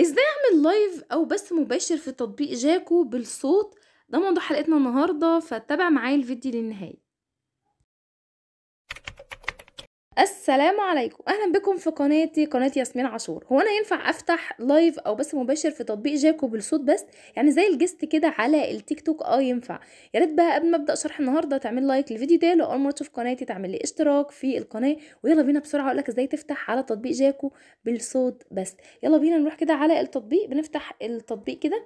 ازاي اعمل لايف او بث مباشر في تطبيق جاكو بالصوت ده موضوع حلقتنا النهارده فتابع معايا الفيديو للنهايه السلام عليكم اهلا بكم في قناتي قناه ياسمين عاشور هو انا ينفع افتح لايف او بث مباشر في تطبيق جاكو بالصوت بس يعني زي الجست كده على التيك توك اه ينفع يا ريت بقى قبل ما ابدا شرح النهارده تعمل لايك للفيديو ده لو اول مره تشوف قناتي تعمل لي اشتراك في القناه ويلا بينا بسرعه اقول لك ازاي تفتح على تطبيق جاكو بالصوت بس يلا بينا نروح كده على التطبيق بنفتح التطبيق كده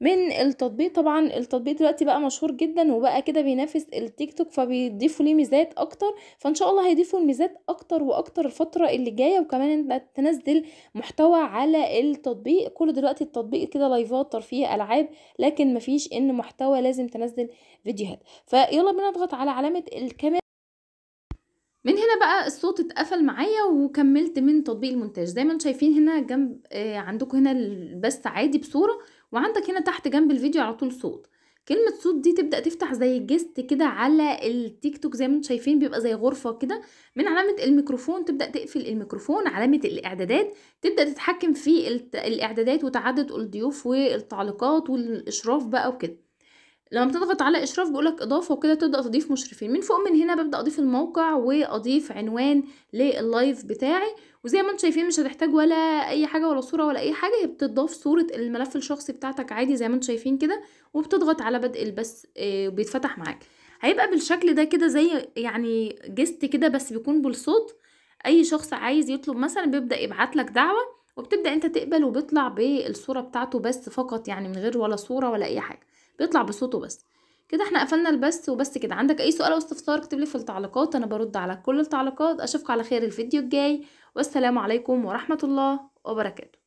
من التطبيق طبعا التطبيق دلوقتي بقى مشهور جدا وبقى كده بينافس التيك توك فبيضيفوا ليه ميزات اكتر فان شاء الله هيضيفوا الميزات اكتر واكتر الفتره اللي جايه وكمان انت تنزل محتوى على التطبيق كل دلوقتي التطبيق كده لايفات ترفيه العاب لكن مفيش ان محتوى لازم تنزل فيديوهات فيلا بينا على علامه الكاميرا من هنا بقى الصوت اتقفل معايا وكملت من تطبيق المونتاج زي ما انتم شايفين هنا جنب آه عندكم هنا البث عادي بصوره وعندك هنا تحت جنب الفيديو على طول صوت كلمة صوت دي تبدأ تفتح زي جست كده على التيك توك زي ما انتم شايفين بيبقى زي غرفة كده من علامة الميكروفون تبدأ تقفل الميكروفون علامة الإعدادات تبدأ تتحكم في الإعدادات وتعدد الضيوف والتعليقات والإشراف بقى وكده لما بتضغط على اشراف بيقولك اضافه وكده تبدا تضيف مشرفين من فوق من هنا ببدا اضيف الموقع واضيف عنوان لللايف بتاعي وزي ما انتم شايفين مش هتحتاج ولا اي حاجه ولا صوره ولا اي حاجه هي بتضاف صوره الملف الشخصي بتاعتك عادي زي ما انتم شايفين كده وبتضغط على بدء البث آه، بيتفتح معاك هيبقى بالشكل ده كده زي يعني جست كده بس بيكون بالصوت اي شخص عايز يطلب مثلا بيبدا يبعت لك دعوه وبتبدا انت تقبل وبيطلع بالصوره بتاعته بس فقط يعني من غير ولا صوره ولا اي حاجه بيطلع بصوته بس كده احنا قفلنا البث وبس كده عندك اي سؤال او استفسار اكتب لي في التعليقات انا برد على كل التعليقات اشوفك على خير الفيديو الجاي والسلام عليكم ورحمه الله وبركاته